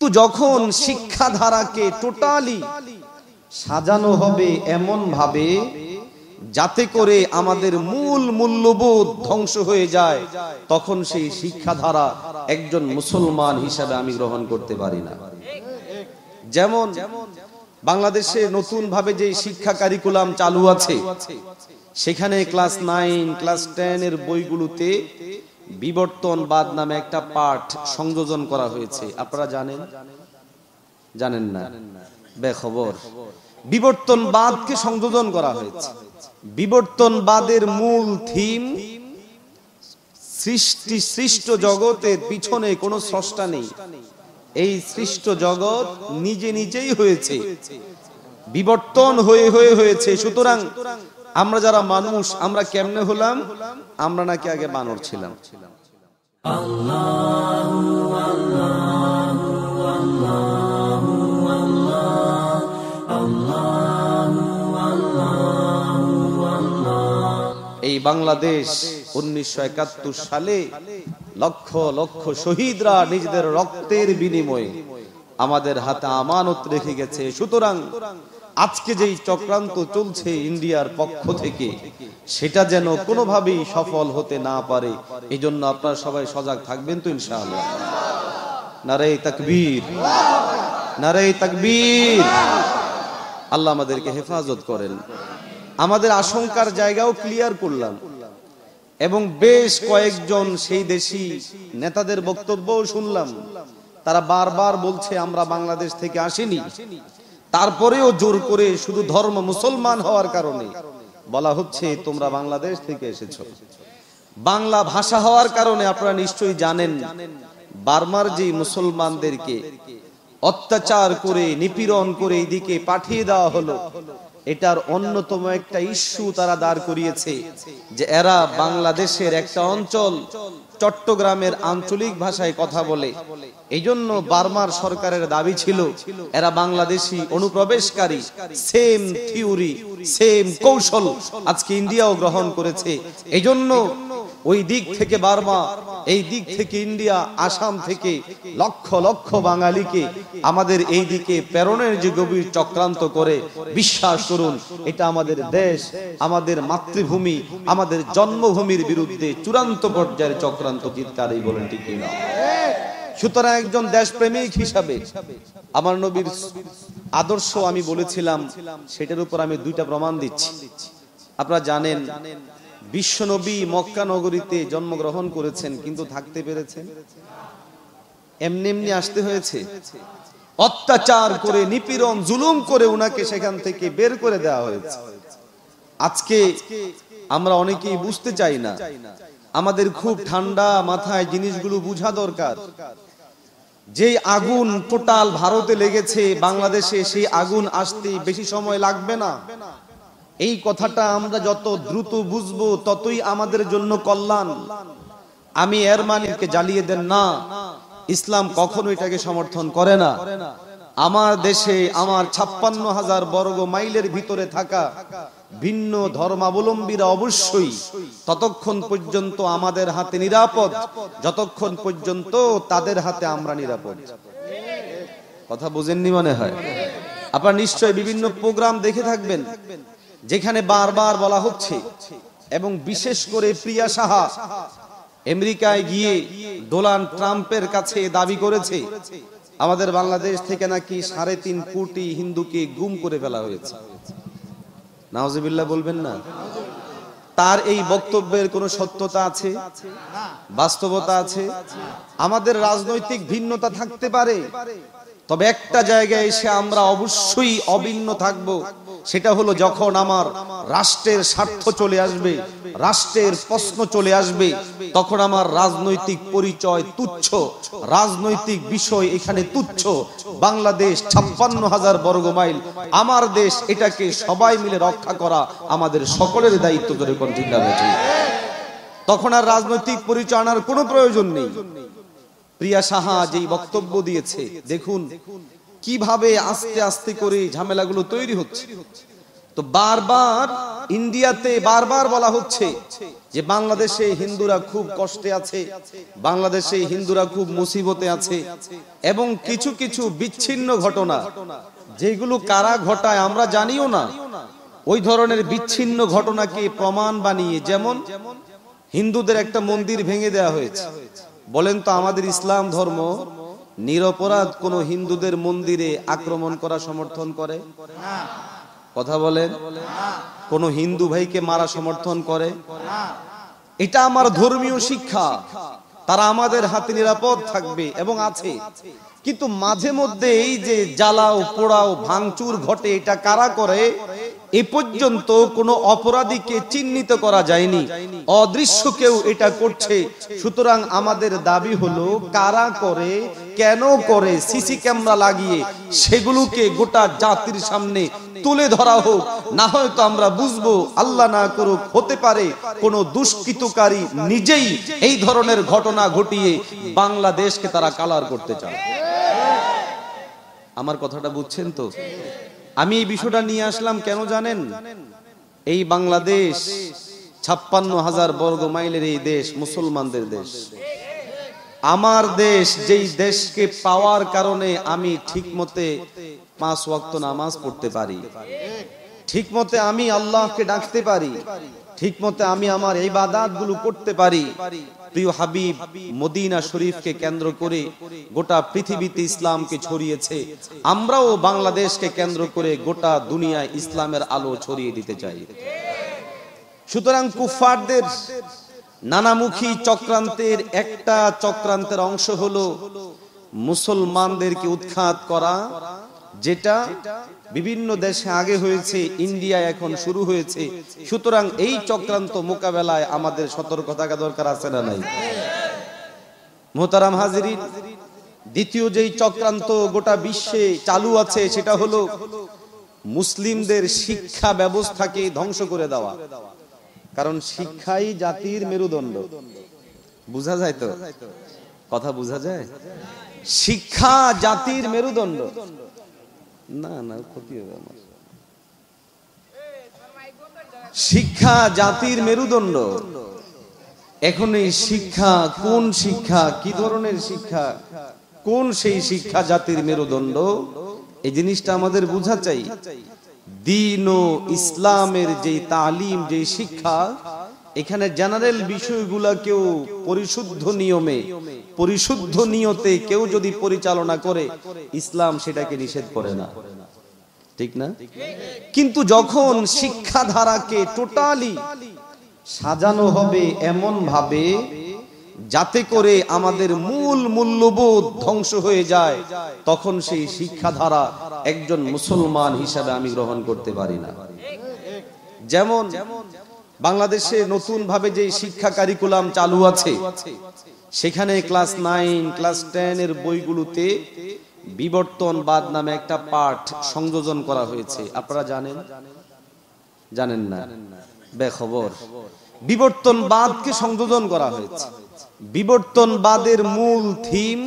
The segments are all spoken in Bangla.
তো যখন শিক্ষাধারাকে টোটালি সাজানো হবে এমন ভাবে যাতে করে আমাদের মূল মূল্যবোধ ধ্বংস হয়ে যায় তখন সেই শিক্ষাধারা একজন মুসলমান হিসাবে আমি গ্রহণ করতে পারি না যেমন বাংলাদেশে নতুন ভাবে যে শিক্ষা কারিকুলাম চালু আছে সেখানে ক্লাস নাইন ক্লাস টেন এর বইগুলোতে বিবর্তনবাদ নামে একটা পাঠ সংযোজন করা হয়েছে আপনারা জানেন জানেন না বেখবর বিবর্তনবাদকে সংযোজন করা হয়েছে বাদের মূল থিম সৃষ্টি সৃষ্ট জগতের পিছনে কোনো স্রষ্টা নেই এই সৃষ্ট জগৎ নিজে নিজেই হয়েছে বিবর্তন হয়ে হয়ে হয়েছে সুতরাং আমরা যারা মানুষ আমরা কেমনে হলাম আমরা নাকি আগে বানর ছিলাম এই বাংলাদেশ উনিশশো একাত্তর সালে লক্ষ লক্ষ শহীদরা নিজেদের রক্তের বিনিময়ে আমাদের হাতে আমানত রেখে গেছে সুতরাং আজকে যেই চক্রান্ত চলছে ইন্ডিয়ার পক্ষ থেকে সেটা যেন কোনোভাবেই সফল হতে না পারে এই জন্য আপনারা সবাই সজাগ থাকবেন তো ইনশাআল্লাহ নারে তাকবীর নারে তাকবীর আল্লাহ আমাদেরকে হেফাজত করেন আমাদের আশঙ্কার জায়গাও ক্লিয়ার করলাম এবং বেশ কয়েকজন সেই দেশি নেতাদের বক্তব্যও শুনলাম তারা বারবার বলছে আমরা বাংলাদেশ থেকে আসিনি তারপরেও জোর করে শুধু ধর্ম মুসলমান হওয়ার কারণে বলা হচ্ছে তোমরা বাংলাদেশ থেকে এসেছ বাংলা ভাষা হওয়ার কারণে আপনারা নিশ্চয়ই জানেন বার্মার যে মুসলমানদেরকে অত্যাচার করে নিপীড়ন করে এইদিকে পাঠিয়ে দেওয়া হলো এটার অন্যতম একটা ইস্যু তারা দাঁড় করিয়েছে যে এরা বাংলাদেশের একটা অঞ্চল চট্টগ্রামের আঞ্চলিক ভাষায় কথা বলে এই জন্য বার্মার সরকারের দাবি ছিল এরা বাংলাদেশি অনুপ্রবেশকারী সেম থিওরি সেম কৌশল আজকে ইন্ডিয়াও গ্রহণ করেছে এই জন্য ওই দিক থেকে বার্মা এই দিক থেকে ইন্ডিয়া আসাম থেকে লক্ষ লক্ষ বাঙালিকে আমাদের এই দিকে প্রেরণের যে গভীর চক্রান্ত করে বিশ্বাস করুন এটা আমাদের দেশ আমাদের মাতৃভূমি আমাদের জন্মভূমির বিরুদ্ধে চূড়ান্ত পর্যায়ের চক্রান্ত এই বলেন ঠিক না সুতরাং একজন দেশপ্রেমিক হিসাবে আমার নবীর আদর্শ আমি বলেছিলাম সেটার উপর আমি দুইটা প্রমাণ দিচ্ছি আপনারা জানেন বিশ্ব নবী মক্কা নগরীতে জন্মগ্রহণ করেছেন কিন্তু থাকতে পেরেছেন এমনি এমনি আসতে হয়েছে অত্যাচার করে নিপীড়ন জুলুম করে উনাকে সেখান থেকে বের করে দেওয়া হয়েছে আজকে আমরা অনেকেই বুঝতে চাই না আমাদের খুব ঠান্ডা মাথায় জিনিসগুলো বুঝা দরকার যেই আগুন টোটাল ভারতে লেগেছে বাংলাদেশে সেই আগুন আসতে বেশি সময় লাগবে না এই কথাটা আমরা যত দ্রুত বুঝবো ততই আমাদের জন্য কল্যাণ আমি এর মালিককে জ্বালিয়ে দেন না ইসলাম কখনো এটাকে সমর্থন করে না আমার দেশে আমার ছাপ্পান্ন হাজার বর্গ মাইলের ভিতরে থাকা ভিন্ন ধর্মাবলম্বীরা অবশ্যই ততক্ষণ পর্যন্ত আমাদের হাতে নিরাপদ যতক্ষণ পর্যন্ত তাদের হাতে আমরা নিরাপদ কথা বোঝেননি মনে হয় আপনারা নিশ্চয় বিভিন্ন প্রোগ্রাম দেখে থাকবেন যেখানে বারবার বলা হচ্ছে এবং বিশেষ করে প্রিয়া সাহা আমেরিকায় গিয়ে ডোনাল্ড ট্রাম্পের কাছে দাবি করেছে আমাদের বাংলাদেশ থেকে নাকি সাড়ে তিন কোটি হিন্দুকে গুম করে ফেলা হয়েছে নাওজিবিল্লা বলবেন না তার এই বক্তব্যের কোনো সত্যতা আছে বাস্তবতা আছে আমাদের রাজনৈতিক ভিন্নতা থাকতে পারে তবে একটা জায়গায় এসে আমরা অবশ্যই অভিন্ন থাকবো সেটা হলো যখন আমার রাষ্ট্রের স্বার্থ চলে আসবে রাষ্ট্রের প্রশ্ন চলে আসবে তখন আমার রাজনৈতিক পরিচয় তুচ্ছ রাজনৈতিক বিষয় এখানে তুচ্ছ বাংলাদেশ ছাপ্পান্ন হাজার বর্গ মাইল আমার দেশ এটাকে সবাই মিলে রক্ষা করা আমাদের সকলের দায়িত্ব ধরে কন্টিনিউ তখন আর রাজনৈতিক পরিচয় আনার কোনো প্রয়োজন নেই প্রিয়া সাহা যেই বক্তব্য দিয়েছে দেখুন কিভাবে আস্তে আস্তে করে ঝামেলাগুলো তৈরি হচ্ছে তো বারবার ইন্ডিয়াতে বারবার বলা হচ্ছে যে বাংলাদেশে হিন্দুরা খুব কষ্টে আছে বাংলাদেশে হিন্দুরা খুব মুসিবতে আছে এবং কিছু কিছু বিচ্ছিন্ন ঘটনা যেগুলো কারা ঘটায় আমরা জানিও না ওই ধরনের বিচ্ছিন্ন ঘটনাকে প্রমাণ বানিয়ে যেমন হিন্দুদের একটা মন্দির ভেঙে দেয়া হয়েছে বলেন তো আমাদের ইসলাম ধর্ম নিরপরাধ কোন হিন্দুদের মন্দিরে আক্রমণ করা সমর্থন করে কথা বলেন কোন হিন্দু ভাইকে মারা সমর্থন করে এটা আমার ধর্মীয় শিক্ষা তারা আমাদের হাতে নিরাপদ থাকবে এবং আছে কিন্তু মাঝে মধ্যে এই যে জ্বালাও পোড়াও ভাঙচুর ঘটে এটা কারা করে এ পর্যন্ত কোনো অপরাধীকে চিহ্নিত করা যায়নি অদৃশ্য কেউ এটা করছে সুতরাং আমাদের দাবি হলো কারা করে কেন করে সিসি ক্যামেরা লাগিয়ে সেগুলোকে গোটা জাতির সামনে তুলে ধরা হোক না হয়তো আমরা বুঝবো আল্লাহ না করুক হতে পারে কোন দুষ্কৃতকারী নিজেই এই ধরনের ঘটনা ঘটিয়ে বাংলাদেশকে তারা কালার করতে চায় আমার কথাটা বুঝছেন তো আমি এই বিষয়টা নিয়ে আসলাম কেন জানেন এই বাংলাদেশ ছাপ্পান্ন হাজার বর্গ মাইলের এই দেশ মুসলমানদের দেশ আমার দেশ যেই দেশকে পাওয়ার কারণে আমি ঠিক মতে পাঁচ ওয়াক্ত নামাজ পড়তে পারি ঠিক মতে আমি আল্লাহকে ডাকতে পারি ঠিক মতে আমি আমার এই গুলো করতে পারি প্রিয় হাবিব মদিনা শরীফকে কেন্দ্র করে গোটা পৃথিবীতে ইসলামকে ছড়িয়েছে আমরাও বাংলাদেশকে কেন্দ্র করে গোটা দুনিয়ায় ইসলামের আলো ছড়িয়ে দিতে চাই সুতরাং কুফারদের নানামুখী চক্রান্তের একটা চক্রান্তের অংশ হলো মুসলমানদেরকে উৎখাত করা যেটা বিভিন্ন দেশে আগে হয়েছে ইন্ডিয়া এখন শুরু হয়েছে সুতরাং এই চক্রান্ত মোকাবেলায় আমাদের সতর্ক থাকা দরকার আছে না নাই মোহতারাম হাজিরিন দ্বিতীয় যেই চক্রান্ত গোটা বিশ্বে চালু আছে সেটা হলো মুসলিমদের শিক্ষা ব্যবস্থাকে ধ্বংস করে দেওয়া কারণ শিক্ষাই জাতির মেরুদণ্ড বুঝা যায় তো কথা বুঝা যায় শিক্ষা জাতির মেরুদণ্ড না না ক্ষতি হবে আমার শিক্ষা জাতির মেরুদণ্ড এখন এই শিক্ষা কোন শিক্ষা কি ধরনের শিক্ষা কোন সেই শিক্ষা জাতির মেরুদণ্ড এই জিনিসটা আমাদের বোঝা চাই দিন ও ইসলামের যে তালিম যে শিক্ষা এখানে জেনারেল বিষয়গুলা কেউ পরিশুদ্ধ নিয়মে পরিশুদ্ধ নিয়তে কেউ যদি পরিচালনা করে ইসলাম সেটাকে নিষেধ করে না ঠিক না কিন্তু যখন শিক্ষাধারাকে টোটালি সাজানো হবে এমন ভাবে যাতে করে আমাদের মূল মূল্যবোধ ধ্বংস হয়ে যায় তখন সেই শিক্ষাধারা একজন মুসলমান হিসাবে আমি গ্রহণ করতে পারি না যেমন বাংলাদেশে নতুন ভাবে যে শিক্ষা কারিকুলাম চালু আছে সেখানে ক্লাস নাইন ক্লাস টেন এর বইগুলোতে বাদ নামে একটা পাঠ সংযোজন করা হয়েছে আপনারা জানেন জানেন না বেখবর বিবর্তনবাদকে সংযোজন করা হয়েছে বিবর্তনবাদের মূল থিম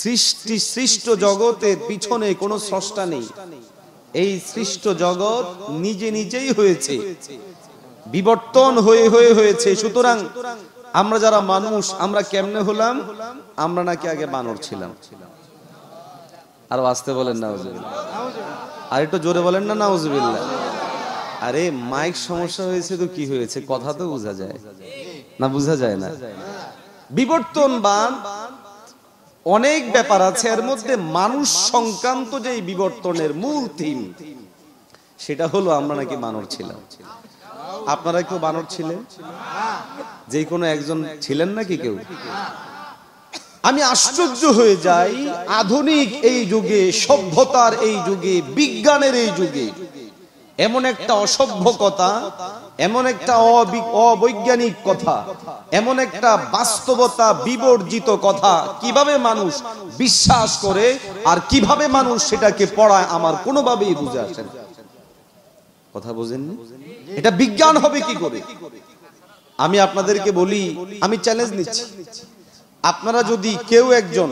সৃষ্টি সৃষ্ট জগতের পিছনে কোনো স্রষ্টা নেই এই সৃষ্ট জগৎ নিজে নিজেই হয়েছে বিবর্তন হয়ে হয়ে হয়েছে সুতরাং আমরা যারা মানুষ আমরা কেমনে হলাম আমরা নাকি আগে বানর ছিলাম আর আসতে বলেন না আর একটু জোরে বলেন না নাউজবিল্লা আরে মাইক সমস্যা হয়েছে তো কি হয়েছে কথা তো বোঝা যায় না বোঝা যায় না বান অনেক ব্যাপার আছে এর মধ্যে মানুষ সংক্রান্ত যে বিবর্তনের মূল থিম সেটা হলো আমরা নাকি মানুষ ছিলাম আপনারা কেউ বানর ছিলেন যে কোনো একজন ছিলেন নাকি কেউ আমি আশ্চর্য হয়ে যাই আধুনিক এই যুগে সভ্যতার এই যুগে বিজ্ঞানের এই যুগে এমন একটা অসভ্য কথা এমন একটা অবৈজ্ঞানিক কথা এমন একটা বাস্তবতা বিবর্জিত কথা কিভাবে মানুষ বিশ্বাস করে আর কিভাবে মানুষ সেটাকে পড়ায় আমার কোনোভাবেই বুঝে আসে না কথা বোঝেন এটা বিজ্ঞান হবে কি করে আমি আপনাদেরকে বলি আমি চ্যালেঞ্জ নিচ্ছি আপনারা যদি কেউ একজন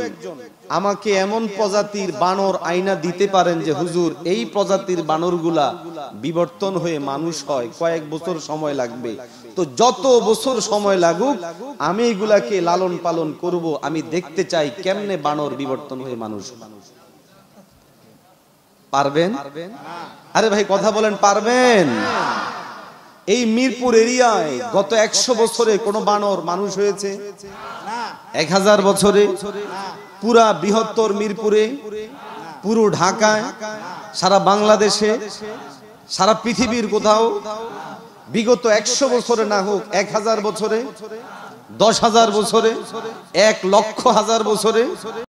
আমাকে এমন প্রজাতির বানর আইনা দিতে পারেন যে হুজুর এই প্রজাতির বানরগুলা বিবর্তন হয়ে মানুষ হয় কয়েক বছর সময় লাগবে তো যত বছর সময় লাগুক আমি এগুলাকে লালন পালন করব আমি দেখতে চাই কেমনে বানর বিবর্তন হয়ে মানুষ পারবেন আরে ভাই কথা বলেন পারবেন এই মিরপুর এরিয়ায় গত একশো বছরে কোনো বানর মানুষ হয়েছে এক হাজার বছরে পুরা বৃহত্তর মিরপুরে পুরো ঢাকায় সারা বাংলাদেশে সারা পৃথিবীর কোথাও বিগত একশো বছরে না হোক এক হাজার বছরে দশ হাজার বছরে এক লক্ষ হাজার বছরে